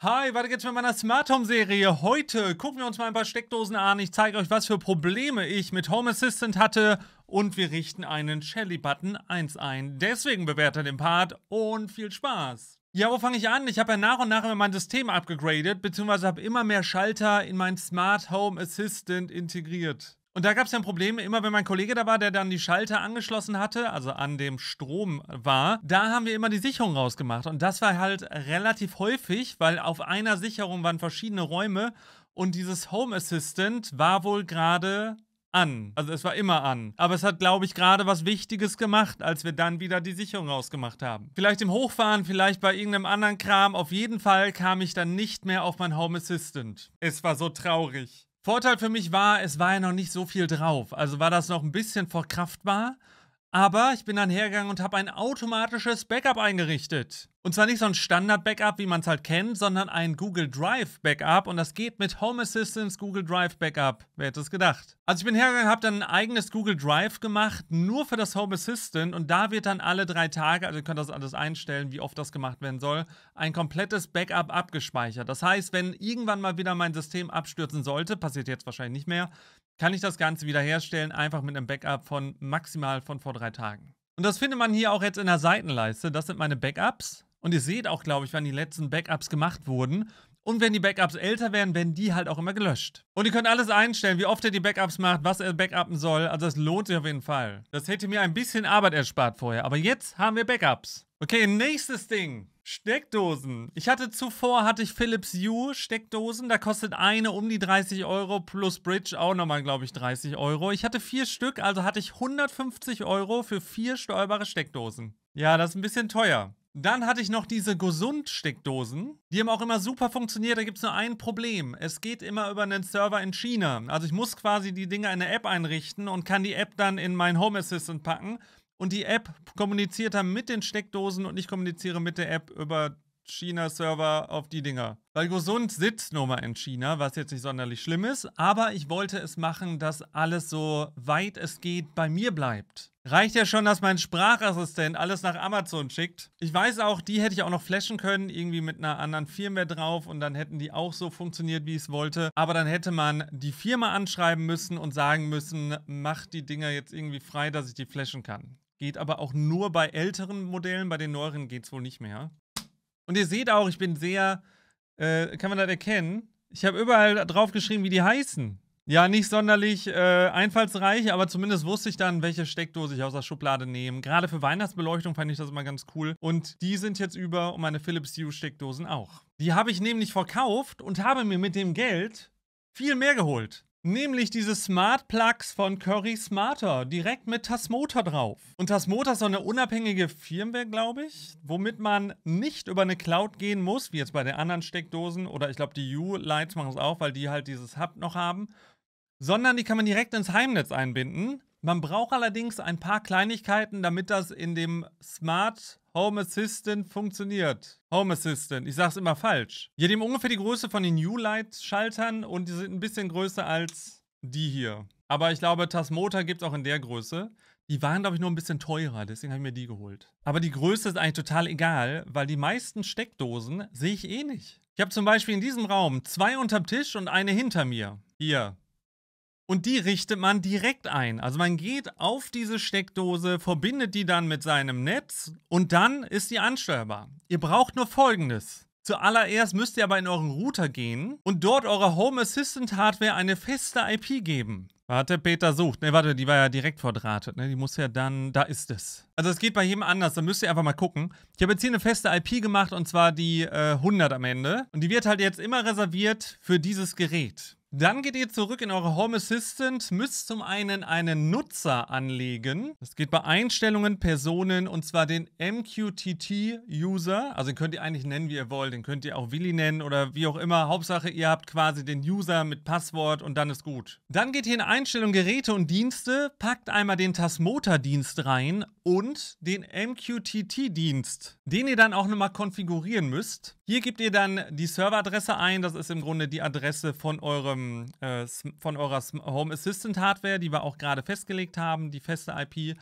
Hi, weiter geht's mit meiner Smart Home Serie. Heute gucken wir uns mal ein paar Steckdosen an. Ich zeige euch, was für Probleme ich mit Home Assistant hatte und wir richten einen Shelly Button 1 ein. Deswegen bewertet den Part und viel Spaß. Ja, wo fange ich an? Ich habe ja nach und nach immer mein System abgegradet, beziehungsweise habe immer mehr Schalter in mein Smart Home Assistant integriert. Und da gab es ja ein Problem, immer wenn mein Kollege da war, der dann die Schalter angeschlossen hatte, also an dem Strom war, da haben wir immer die Sicherung rausgemacht. Und das war halt relativ häufig, weil auf einer Sicherung waren verschiedene Räume und dieses Home Assistant war wohl gerade an. Also es war immer an. Aber es hat, glaube ich, gerade was Wichtiges gemacht, als wir dann wieder die Sicherung rausgemacht haben. Vielleicht im Hochfahren, vielleicht bei irgendeinem anderen Kram. Auf jeden Fall kam ich dann nicht mehr auf mein Home Assistant. Es war so traurig. Vorteil für mich war, es war ja noch nicht so viel drauf. Also war das noch ein bisschen verkraftbar. Aber ich bin dann hergegangen und habe ein automatisches Backup eingerichtet. Und zwar nicht so ein Standard-Backup, wie man es halt kennt, sondern ein Google Drive-Backup. Und das geht mit Home Assistance Google Drive-Backup. Wer hätte es gedacht? Also ich bin hergegangen, habe dann ein eigenes Google Drive gemacht, nur für das Home Assistant. Und da wird dann alle drei Tage, also ihr könnt das alles einstellen, wie oft das gemacht werden soll, ein komplettes Backup abgespeichert. Das heißt, wenn irgendwann mal wieder mein System abstürzen sollte, passiert jetzt wahrscheinlich nicht mehr, kann ich das Ganze wiederherstellen, einfach mit einem Backup von maximal von vor drei Tagen. Und das findet man hier auch jetzt in der Seitenleiste. Das sind meine Backups. Und ihr seht auch, glaube ich, wann die letzten Backups gemacht wurden. Und wenn die Backups älter werden, werden die halt auch immer gelöscht. Und ihr könnt alles einstellen, wie oft er die Backups macht, was er backuppen soll. Also es lohnt sich auf jeden Fall. Das hätte mir ein bisschen Arbeit erspart vorher. Aber jetzt haben wir Backups. Okay, nächstes Ding. Steckdosen. Ich hatte zuvor, hatte ich Philips Hue Steckdosen. Da kostet eine um die 30 Euro plus Bridge auch nochmal, glaube ich, 30 Euro. Ich hatte vier Stück, also hatte ich 150 Euro für vier steuerbare Steckdosen. Ja, das ist ein bisschen teuer. Dann hatte ich noch diese Gesund-Steckdosen. Die haben auch immer super funktioniert. Da gibt es nur ein Problem. Es geht immer über einen Server in China. Also ich muss quasi die Dinge in der App einrichten und kann die App dann in meinen Home Assistant packen. Und die App kommuniziert dann mit den Steckdosen und ich kommuniziere mit der App über China-Server auf die Dinger. Weil Gesund sitzt nur mal in China, was jetzt nicht sonderlich schlimm ist. Aber ich wollte es machen, dass alles so weit es geht bei mir bleibt. Reicht ja schon, dass mein Sprachassistent alles nach Amazon schickt. Ich weiß auch, die hätte ich auch noch flashen können, irgendwie mit einer anderen Firmware drauf und dann hätten die auch so funktioniert, wie ich es wollte. Aber dann hätte man die Firma anschreiben müssen und sagen müssen, mach die Dinger jetzt irgendwie frei, dass ich die flashen kann. Geht aber auch nur bei älteren Modellen, bei den neueren geht es wohl nicht mehr. Und ihr seht auch, ich bin sehr, äh, kann man das erkennen? Ich habe überall drauf geschrieben, wie die heißen. Ja, nicht sonderlich äh, einfallsreich, aber zumindest wusste ich dann, welche Steckdose ich aus der Schublade nehme. Gerade für Weihnachtsbeleuchtung fand ich das immer ganz cool. Und die sind jetzt über und meine Philips Hue Steckdosen auch. Die habe ich nämlich verkauft und habe mir mit dem Geld viel mehr geholt. Nämlich diese Smart Plugs von Curry Smarter, direkt mit Tasmota drauf. Und Tasmota ist so eine unabhängige Firmware, glaube ich, womit man nicht über eine Cloud gehen muss, wie jetzt bei den anderen Steckdosen. Oder ich glaube, die U-Lights machen es auch, weil die halt dieses Hub noch haben sondern die kann man direkt ins Heimnetz einbinden. Man braucht allerdings ein paar Kleinigkeiten, damit das in dem Smart Home Assistant funktioniert. Home Assistant, ich sag's immer falsch. Hier nehmen ungefähr die Größe von den New Light Schaltern und die sind ein bisschen größer als die hier. Aber ich glaube, Tasmota gibt's auch in der Größe. Die waren, glaube ich, nur ein bisschen teurer, deswegen habe ich mir die geholt. Aber die Größe ist eigentlich total egal, weil die meisten Steckdosen sehe ich eh nicht. Ich habe zum Beispiel in diesem Raum zwei unterm Tisch und eine hinter mir. Hier, und die richtet man direkt ein. Also man geht auf diese Steckdose, verbindet die dann mit seinem Netz und dann ist die ansteuerbar. Ihr braucht nur folgendes. Zuallererst müsst ihr aber in euren Router gehen und dort eurer Home Assistant Hardware eine feste IP geben. Warte, Peter sucht. Ne, warte, die war ja direkt verdrahtet. Ne, die muss ja dann. Da ist es. Also, es geht bei jedem anders. Da müsst ihr einfach mal gucken. Ich habe jetzt hier eine feste IP gemacht und zwar die äh, 100 am Ende. Und die wird halt jetzt immer reserviert für dieses Gerät. Dann geht ihr zurück in eure Home Assistant, müsst zum einen einen Nutzer anlegen. Das geht bei Einstellungen, Personen und zwar den MQTT-User. Also den könnt ihr eigentlich nennen, wie ihr wollt. Den könnt ihr auch Willi nennen oder wie auch immer. Hauptsache, ihr habt quasi den User mit Passwort und dann ist gut. Dann geht ihr in Einstellungen, Geräte und Dienste, packt einmal den Tasmota-Dienst rein und den MQTT-Dienst, den ihr dann auch nochmal konfigurieren müsst. Hier gebt ihr dann die Serveradresse ein. Das ist im Grunde die Adresse von eurem ähm, äh, von eurer Home Assistant Hardware, die wir auch gerade festgelegt haben, die feste IP.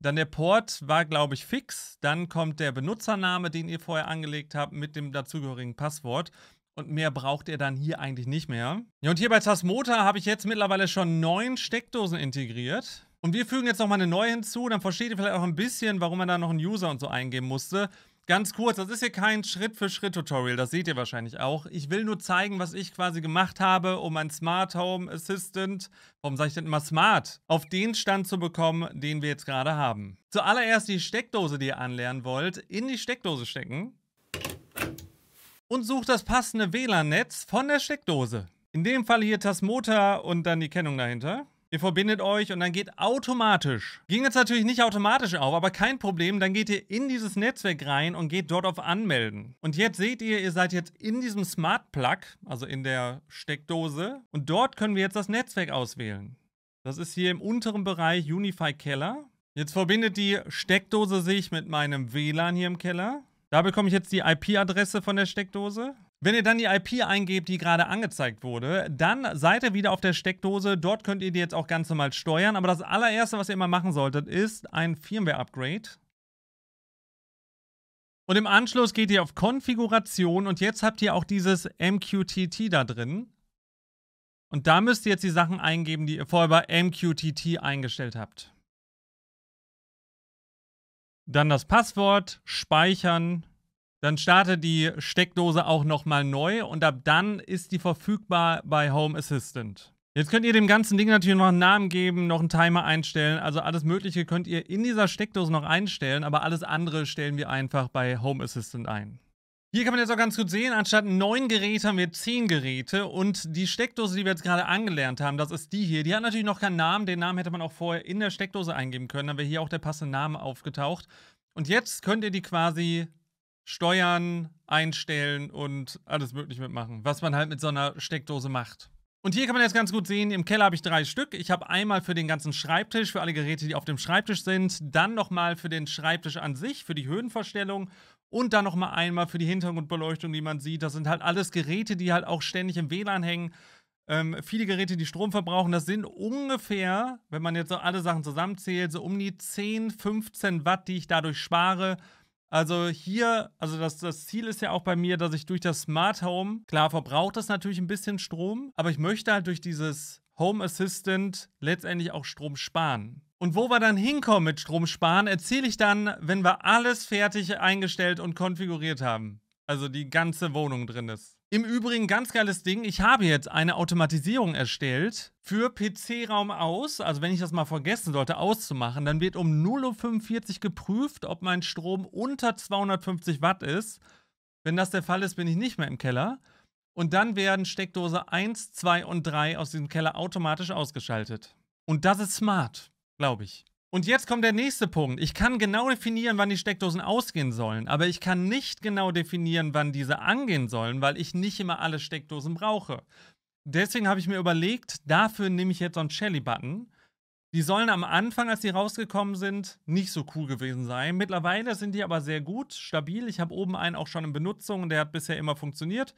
Dann der Port war, glaube ich, fix. Dann kommt der Benutzername, den ihr vorher angelegt habt, mit dem dazugehörigen Passwort. Und mehr braucht ihr dann hier eigentlich nicht mehr. Ja, und hier bei Tasmota habe ich jetzt mittlerweile schon neun Steckdosen integriert. Und wir fügen jetzt nochmal eine neue hinzu. Dann versteht ihr vielleicht auch ein bisschen, warum man da noch einen User und so eingeben musste. Ganz kurz, das ist hier kein Schritt-für-Schritt-Tutorial, das seht ihr wahrscheinlich auch. Ich will nur zeigen, was ich quasi gemacht habe, um mein Smart Home Assistant, warum sage ich denn immer Smart, auf den Stand zu bekommen, den wir jetzt gerade haben. Zuallererst die Steckdose, die ihr anlernen wollt, in die Steckdose stecken und sucht das passende WLAN-Netz von der Steckdose. In dem Fall hier Tasmota und dann die Kennung dahinter. Ihr verbindet euch und dann geht automatisch. Ging jetzt natürlich nicht automatisch auf, aber kein Problem. Dann geht ihr in dieses Netzwerk rein und geht dort auf Anmelden. Und jetzt seht ihr, ihr seid jetzt in diesem Smart Plug, also in der Steckdose. Und dort können wir jetzt das Netzwerk auswählen. Das ist hier im unteren Bereich Unify Keller. Jetzt verbindet die Steckdose sich mit meinem WLAN hier im Keller. Da bekomme ich jetzt die IP-Adresse von der Steckdose. Wenn ihr dann die IP eingebt, die gerade angezeigt wurde, dann seid ihr wieder auf der Steckdose. Dort könnt ihr die jetzt auch ganz normal steuern. Aber das allererste, was ihr immer machen solltet, ist ein Firmware-Upgrade. Und im Anschluss geht ihr auf Konfiguration und jetzt habt ihr auch dieses MQTT da drin. Und da müsst ihr jetzt die Sachen eingeben, die ihr vorher bei MQTT eingestellt habt. Dann das Passwort, speichern dann startet die Steckdose auch nochmal neu und ab dann ist die verfügbar bei Home Assistant. Jetzt könnt ihr dem ganzen Ding natürlich noch einen Namen geben, noch einen Timer einstellen. Also alles Mögliche könnt ihr in dieser Steckdose noch einstellen, aber alles andere stellen wir einfach bei Home Assistant ein. Hier kann man jetzt auch ganz gut sehen, anstatt neun Geräte haben wir zehn Geräte und die Steckdose, die wir jetzt gerade angelernt haben, das ist die hier. Die hat natürlich noch keinen Namen, den Namen hätte man auch vorher in der Steckdose eingeben können, dann wäre hier auch der passende Name aufgetaucht. Und jetzt könnt ihr die quasi steuern, einstellen und alles mögliche mitmachen, was man halt mit so einer Steckdose macht. Und hier kann man jetzt ganz gut sehen, im Keller habe ich drei Stück. Ich habe einmal für den ganzen Schreibtisch, für alle Geräte, die auf dem Schreibtisch sind, dann nochmal für den Schreibtisch an sich, für die Höhenverstellung und dann nochmal einmal für die Hintergrundbeleuchtung, die man sieht. Das sind halt alles Geräte, die halt auch ständig im WLAN hängen. Ähm, viele Geräte, die Strom verbrauchen, das sind ungefähr, wenn man jetzt so alle Sachen zusammenzählt, so um die 10, 15 Watt, die ich dadurch spare. Also hier, also das, das Ziel ist ja auch bei mir, dass ich durch das Smart Home, klar verbraucht das natürlich ein bisschen Strom, aber ich möchte halt durch dieses Home Assistant letztendlich auch Strom sparen. Und wo wir dann hinkommen mit Strom sparen, erzähle ich dann, wenn wir alles fertig eingestellt und konfiguriert haben. Also die ganze Wohnung drin ist. Im Übrigen, ganz geiles Ding, ich habe jetzt eine Automatisierung erstellt für PC-Raum aus. Also wenn ich das mal vergessen sollte auszumachen, dann wird um 0.45 Uhr geprüft, ob mein Strom unter 250 Watt ist. Wenn das der Fall ist, bin ich nicht mehr im Keller. Und dann werden Steckdose 1, 2 und 3 aus diesem Keller automatisch ausgeschaltet. Und das ist smart, glaube ich. Und jetzt kommt der nächste Punkt. Ich kann genau definieren, wann die Steckdosen ausgehen sollen, aber ich kann nicht genau definieren, wann diese angehen sollen, weil ich nicht immer alle Steckdosen brauche. Deswegen habe ich mir überlegt, dafür nehme ich jetzt so einen Shelly-Button. Die sollen am Anfang, als die rausgekommen sind, nicht so cool gewesen sein. Mittlerweile sind die aber sehr gut, stabil. Ich habe oben einen auch schon in Benutzung, und der hat bisher immer funktioniert.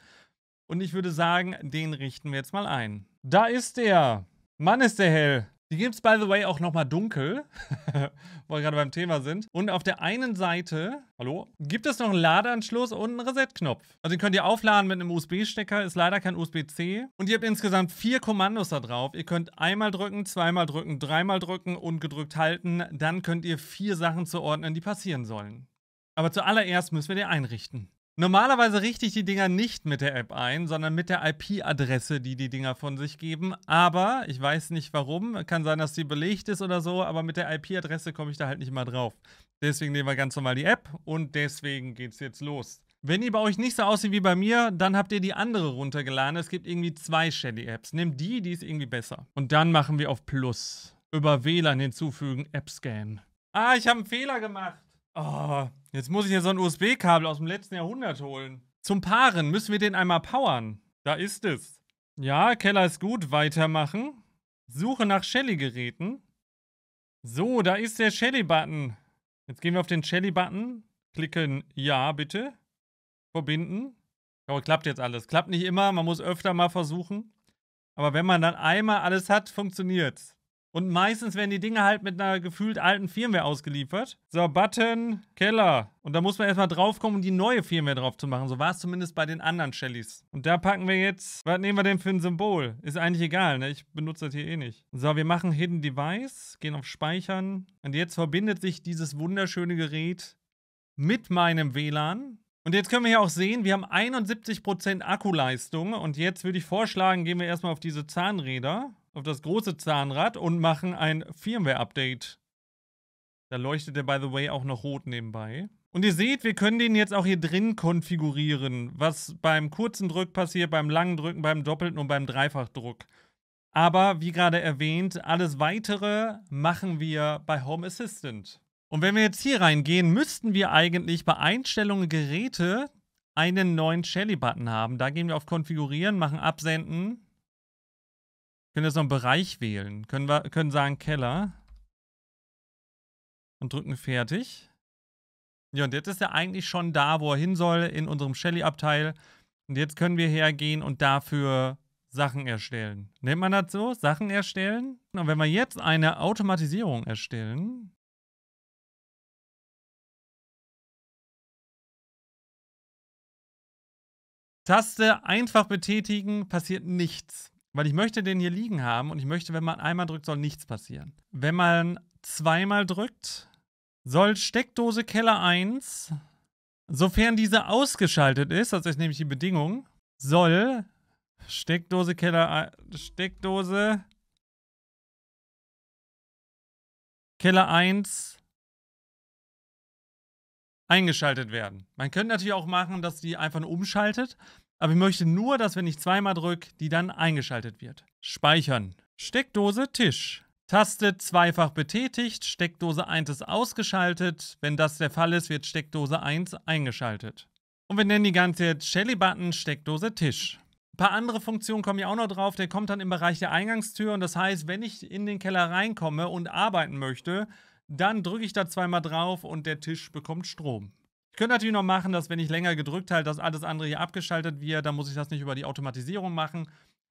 Und ich würde sagen, den richten wir jetzt mal ein. Da ist der. Mann, ist der hell. Die gibt es, by the way, auch nochmal dunkel, wo wir gerade beim Thema sind. Und auf der einen Seite, hallo, gibt es noch einen Ladeanschluss und einen Reset-Knopf. Also den könnt ihr aufladen mit einem USB-Stecker, ist leider kein USB-C. Und ihr habt insgesamt vier Kommandos da drauf. Ihr könnt einmal drücken, zweimal drücken, dreimal drücken und gedrückt halten. Dann könnt ihr vier Sachen zuordnen, die passieren sollen. Aber zuallererst müssen wir die einrichten. Normalerweise richte ich die Dinger nicht mit der App ein, sondern mit der IP-Adresse, die die Dinger von sich geben. Aber ich weiß nicht warum. Kann sein, dass die belegt ist oder so, aber mit der IP-Adresse komme ich da halt nicht mal drauf. Deswegen nehmen wir ganz normal die App und deswegen geht es jetzt los. Wenn die bei euch nicht so aussieht wie bei mir, dann habt ihr die andere runtergeladen. Es gibt irgendwie zwei Shelly-Apps. Nehmt die, die ist irgendwie besser. Und dann machen wir auf Plus. Über WLAN hinzufügen, App scannen. Ah, ich habe einen Fehler gemacht. Oh, jetzt muss ich hier so ein USB-Kabel aus dem letzten Jahrhundert holen. Zum Paaren müssen wir den einmal powern. Da ist es. Ja, Keller ist gut. Weitermachen. Suche nach Shelly-Geräten. So, da ist der Shelly-Button. Jetzt gehen wir auf den Shelly-Button. Klicken Ja, bitte. Verbinden. Aber klappt jetzt alles. Klappt nicht immer. Man muss öfter mal versuchen. Aber wenn man dann einmal alles hat, funktioniert's. Und meistens werden die Dinge halt mit einer gefühlt alten Firmware ausgeliefert. So, Button, Keller. Und da muss man erstmal draufkommen, um die neue Firmware drauf zu machen. So war es zumindest bei den anderen Shellys. Und da packen wir jetzt. Was nehmen wir denn für ein Symbol? Ist eigentlich egal, ne? Ich benutze das hier eh nicht. So, wir machen Hidden Device, gehen auf Speichern. Und jetzt verbindet sich dieses wunderschöne Gerät mit meinem WLAN. Und jetzt können wir hier auch sehen, wir haben 71% Akkuleistung. Und jetzt würde ich vorschlagen, gehen wir erstmal auf diese Zahnräder auf das große Zahnrad und machen ein Firmware-Update. Da leuchtet der, by the way, auch noch rot nebenbei. Und ihr seht, wir können den jetzt auch hier drin konfigurieren, was beim kurzen Drück passiert, beim langen Drücken, beim doppelten und beim Dreifachdruck. Aber wie gerade erwähnt, alles weitere machen wir bei Home Assistant. Und wenn wir jetzt hier reingehen, müssten wir eigentlich bei Einstellungen Geräte einen neuen Shelly-Button haben. Da gehen wir auf Konfigurieren, machen Absenden können jetzt noch einen Bereich wählen. Können wir können sagen Keller. Und drücken fertig. Ja, und jetzt ist er eigentlich schon da, wo er hin soll, in unserem Shelly-Abteil. Und jetzt können wir hergehen und dafür Sachen erstellen. Nennt man das so? Sachen erstellen? Und wenn wir jetzt eine Automatisierung erstellen, Taste einfach betätigen, passiert nichts. Weil ich möchte den hier liegen haben und ich möchte, wenn man einmal drückt, soll nichts passieren. Wenn man zweimal drückt, soll Steckdose Keller 1, sofern diese ausgeschaltet ist, das ist nämlich die Bedingung, soll Steckdose Keller Steckdose Keller 1 eingeschaltet werden. Man könnte natürlich auch machen, dass die einfach nur umschaltet, aber ich möchte nur, dass wenn ich zweimal drücke, die dann eingeschaltet wird. Speichern. Steckdose Tisch. Taste zweifach betätigt, Steckdose 1 ist ausgeschaltet. Wenn das der Fall ist, wird Steckdose 1 eingeschaltet. Und wir nennen die ganze jetzt Shelly-Button Steckdose Tisch. Ein paar andere Funktionen kommen ja auch noch drauf. Der kommt dann im Bereich der Eingangstür. Und das heißt, wenn ich in den Keller reinkomme und arbeiten möchte, dann drücke ich da zweimal drauf und der Tisch bekommt Strom könnte natürlich noch machen, dass wenn ich länger gedrückt halte, dass alles andere hier abgeschaltet wird, dann muss ich das nicht über die Automatisierung machen.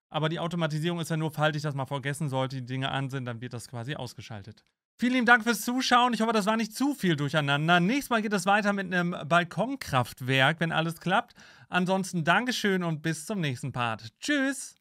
Aber die Automatisierung ist ja nur, falls ich das mal vergessen sollte, die Dinge an sind, dann wird das quasi ausgeschaltet. Vielen lieben Dank fürs Zuschauen. Ich hoffe, das war nicht zu viel durcheinander. Nächstes Mal geht es weiter mit einem Balkonkraftwerk, wenn alles klappt. Ansonsten Dankeschön und bis zum nächsten Part. Tschüss!